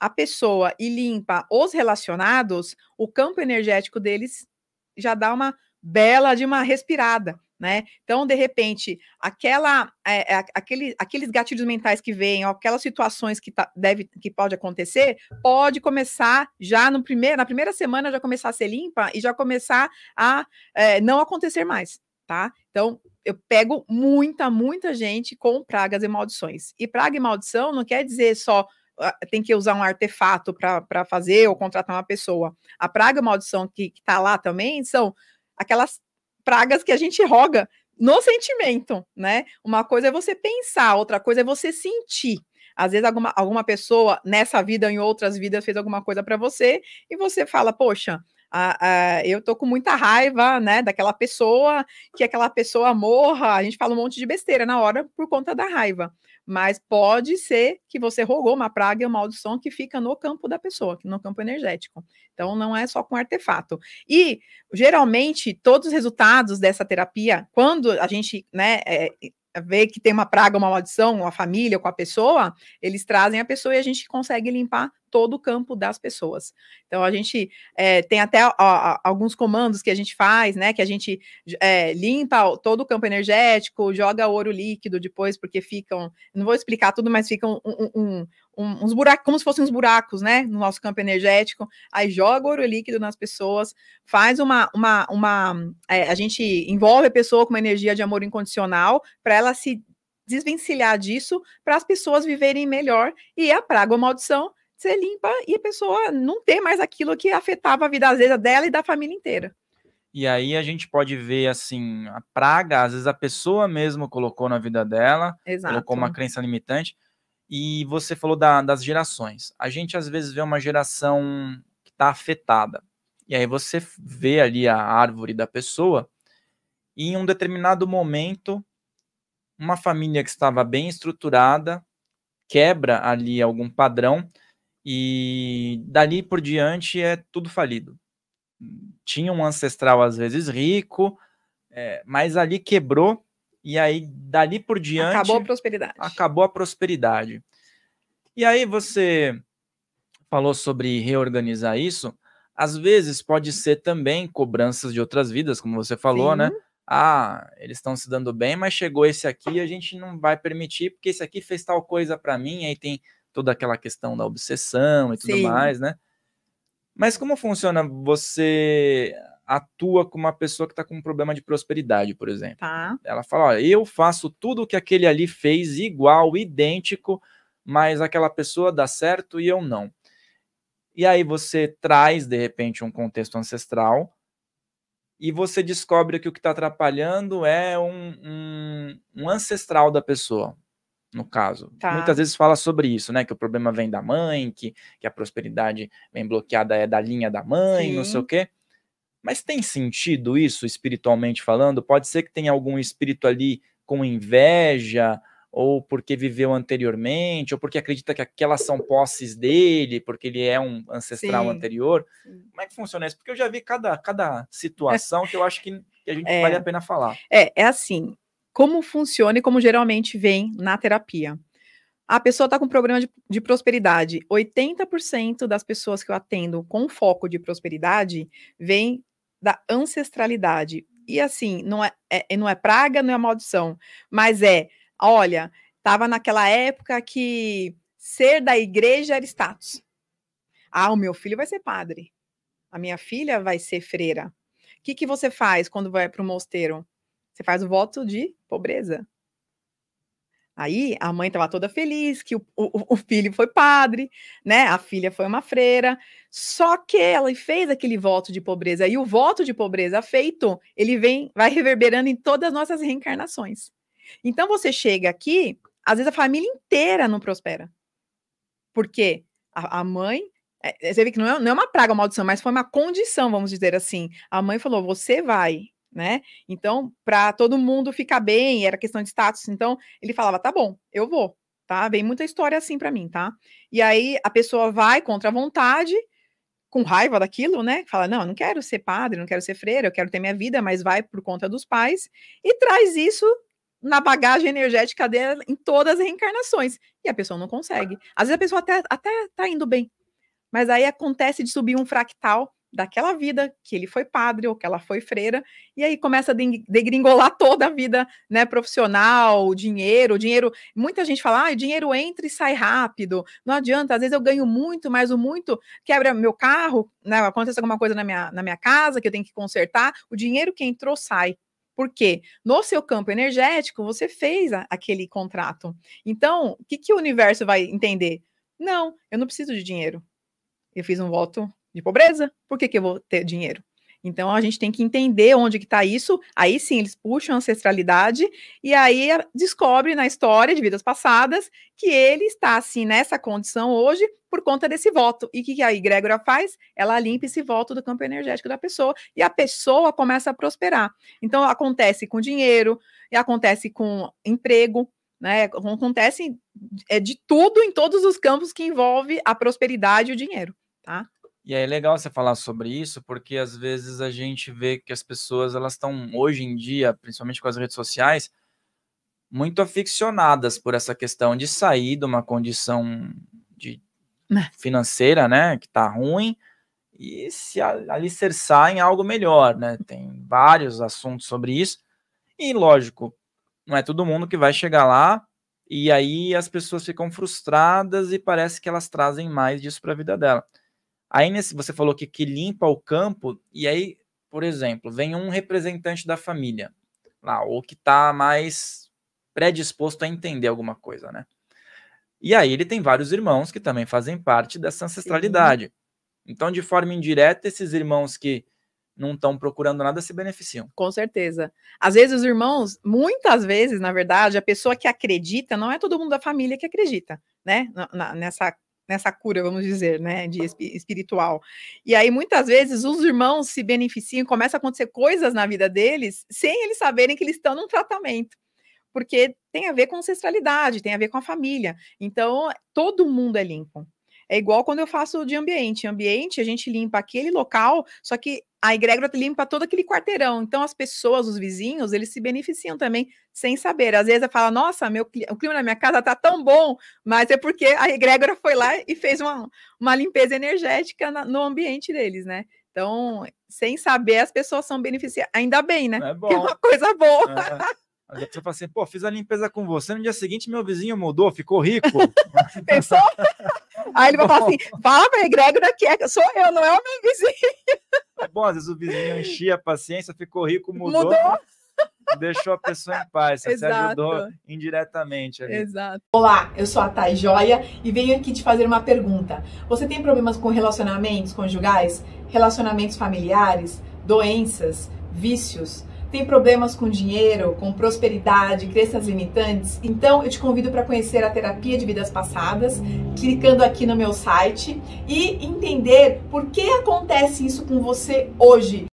a pessoa e limpa os relacionados, o campo energético deles já dá uma bela de uma respirada, né? Então, de repente, aquela, é, é, aquele, aqueles gatilhos mentais que vêm, aquelas situações que tá, deve, que pode acontecer, pode começar já no primeiro, na primeira semana já começar a ser limpa e já começar a é, não acontecer mais, tá? Então, eu pego muita, muita gente com pragas e maldições. E praga e maldição não quer dizer só tem que usar um artefato para fazer ou contratar uma pessoa. A praga e maldição que está lá também são aquelas pragas que a gente roga no sentimento, né? Uma coisa é você pensar, outra coisa é você sentir. Às vezes alguma, alguma pessoa nessa vida ou em outras vidas fez alguma coisa para você e você fala, poxa, a, a, eu tô com muita raiva, né, daquela pessoa, que aquela pessoa morra, a gente fala um monte de besteira na hora por conta da raiva. Mas pode ser que você rogou uma praga e uma maldição que fica no campo da pessoa, no campo energético. Então, não é só com artefato. E, geralmente, todos os resultados dessa terapia, quando a gente né, é, eh, vê que tem uma praga, uma maldição, a família com a pessoa, eles trazem a pessoa e a gente consegue limpar todo o campo das pessoas. Então a gente é, tem até ó, alguns comandos que a gente faz, né? Que a gente é, limpa todo o campo energético, joga ouro líquido depois, porque ficam. Não vou explicar tudo, mas ficam um, um, um, uns buracos, como se fossem uns buracos, né, no nosso campo energético, aí joga ouro líquido nas pessoas, faz uma, uma, uma é, a gente envolve a pessoa com uma energia de amor incondicional para ela se desvencilhar disso, para as pessoas viverem melhor e a praga ou a maldição ser limpa e a pessoa não ter mais aquilo que afetava a vida às dela e da família inteira. E aí a gente pode ver assim, a praga, às vezes a pessoa mesmo colocou na vida dela, Exato. colocou uma crença limitante, e você falou da, das gerações. A gente às vezes vê uma geração que está afetada. E aí você vê ali a árvore da pessoa, e em um determinado momento, uma família que estava bem estruturada quebra ali algum padrão, e dali por diante é tudo falido. Tinha um ancestral às vezes rico, é, mas ali quebrou e aí, dali por diante. Acabou a prosperidade. Acabou a prosperidade. E aí, você falou sobre reorganizar isso. Às vezes, pode ser também cobranças de outras vidas, como você falou, né? Sim. né? Ah, eles estão se dando bem, mas chegou esse aqui, a gente não vai permitir, porque esse aqui fez tal coisa para mim. Aí tem toda aquela questão da obsessão e tudo Sim. mais, né? Mas como funciona você atua com uma pessoa que está com um problema de prosperidade, por exemplo. Tá. Ela fala: olha, eu faço tudo o que aquele ali fez, igual, idêntico, mas aquela pessoa dá certo e eu não. E aí você traz, de repente, um contexto ancestral e você descobre que o que está atrapalhando é um, um, um, ancestral da pessoa, no caso. Tá. Muitas vezes fala sobre isso, né? Que o problema vem da mãe, que, que a prosperidade vem bloqueada é da linha da mãe, Sim. não sei o quê. Mas tem sentido isso espiritualmente falando? Pode ser que tenha algum espírito ali com inveja, ou porque viveu anteriormente, ou porque acredita que aquelas são posses dele, porque ele é um ancestral sim, anterior. Sim. Como é que funciona isso? Porque eu já vi cada, cada situação que eu acho que, que a gente é, vale a pena falar. É, é assim, como funciona e como geralmente vem na terapia. A pessoa está com um problema de, de prosperidade. 80% das pessoas que eu atendo com foco de prosperidade vem da ancestralidade. E assim, não é, é, é, não é praga, não é maldição, mas é, olha, estava naquela época que ser da igreja era status. Ah, o meu filho vai ser padre. A minha filha vai ser freira. O que, que você faz quando vai para o mosteiro? Você faz o voto de pobreza. Aí a mãe estava toda feliz que o, o, o, filho foi padre, né? A filha foi uma freira. Só que ela fez aquele voto de pobreza. E o voto de pobreza feito, ele vem, vai reverberando em todas as nossas reencarnações. Então você chega aqui, às vezes a família inteira não prospera. Porque a, a mãe. É, é, você vê que não é, não é uma praga, uma maldição, mas foi uma condição, vamos dizer assim. A mãe falou: você vai né? Então, para todo mundo ficar bem, era questão de status. Então, ele falava: tá bom, eu vou, tá? Vem muita história assim para mim, tá? E aí a pessoa vai contra a vontade, com raiva daquilo, né? Fala: não, eu não quero ser padre, não quero ser freira, eu quero ter minha vida, mas vai por conta dos pais e traz isso na bagagem energética dela em todas as reencarnações. E a pessoa não consegue. Às vezes a pessoa até, até tá indo bem, mas aí acontece de subir um fractal daquela vida que ele foi padre ou que ela foi freira, e aí começa a degringolar toda a vida, né, profissional, dinheiro, dinheiro, muita gente fala, ah, dinheiro entra e sai rápido, não adianta, às vezes eu ganho muito, mas o muito quebra meu carro, né, acontece alguma coisa na minha, na minha casa que eu tenho que consertar, o dinheiro que entrou sai, porque no seu campo energético você fez a, aquele contrato. Então, o que, que o universo vai entender? Não, eu não preciso de dinheiro. Eu fiz um voto de pobreza, por que, que eu vou ter dinheiro? Então a gente tem que entender onde que está isso. Aí sim eles puxam a ancestralidade e aí descobre na história de vidas passadas que ele está assim nessa condição hoje por conta desse voto. E o que, que a egrégora faz? Ela limpa esse voto do campo energético da pessoa e a pessoa começa a prosperar. Então acontece com dinheiro e acontece com emprego. Né, acontece é, de tudo em todos os campos que envolve a prosperidade e o dinheiro, tá? E é legal você falar sobre isso, porque às vezes a gente vê que as pessoas elas estão hoje em dia, principalmente com as redes sociais, muito aficionadas por essa questão de sair de uma condição de né. financeira, né, que tá ruim e se alicerçar em algo melhor, né? Tem vários assuntos sobre isso. E lógico, não é todo mundo que vai chegar lá e aí as pessoas ficam frustradas e parece que elas trazem mais disso para a vida dela. Aí nesse, você falou que, que limpa o campo, e aí, por exemplo, vem um representante da família lá, ou que está mais predisposto a entender alguma coisa, né? E aí ele tem vários irmãos que também fazem parte dessa ancestralidade. Então, de forma indireta, esses irmãos que não estão procurando nada se beneficiam. Com certeza. Às vezes os irmãos, muitas vezes, na verdade, a pessoa que acredita, não é todo mundo da família que acredita, né? nessa nessa cura, vamos dizer, né, de espiritual. E aí muitas vezes os irmãos se beneficiam, começa a acontecer coisas na vida deles sem eles saberem que eles estão num tratamento. Porque tem a ver com ancestralidade, tem a ver com a família. Então, todo mundo é limpo. É igual quando eu faço de ambiente. Ambiente, a gente limpa aquele local, só que a egrégora tá limpa todo aquele quarteirão. Então, as pessoas, os vizinhos, eles se beneficiam também, sem saber. Às vezes, fala, nossa, meu, o clima na minha casa tá tão bom, mas é porque a egrégora foi lá e fez uma, uma limpeza energética na, no ambiente deles, né? Então, sem saber, as pessoas são beneficiadas. Ainda bem, né? É, bom. é uma coisa boa. É. Às vezes eu assim, pô, fiz a limpeza com você, no dia seguinte meu vizinho mudou, ficou rico. Pensou? Aí ele vai falar assim, fala pra egrégora que é, sou eu, não é o meu vizinho bom, às vezes o vizinho enchia a paciência, ficou rico, mudou. mudou? Deixou a pessoa em paz, você ajudou indiretamente. Ali. Exato. Olá, eu sou a Thay Joia e venho aqui te fazer uma pergunta. Você tem problemas com relacionamentos conjugais, relacionamentos familiares, doenças, vícios? Tem problemas com dinheiro, com prosperidade, crenças limitantes? Então eu te convido para conhecer a terapia de vidas passadas, clicando aqui no meu site e entender por que acontece isso com você hoje.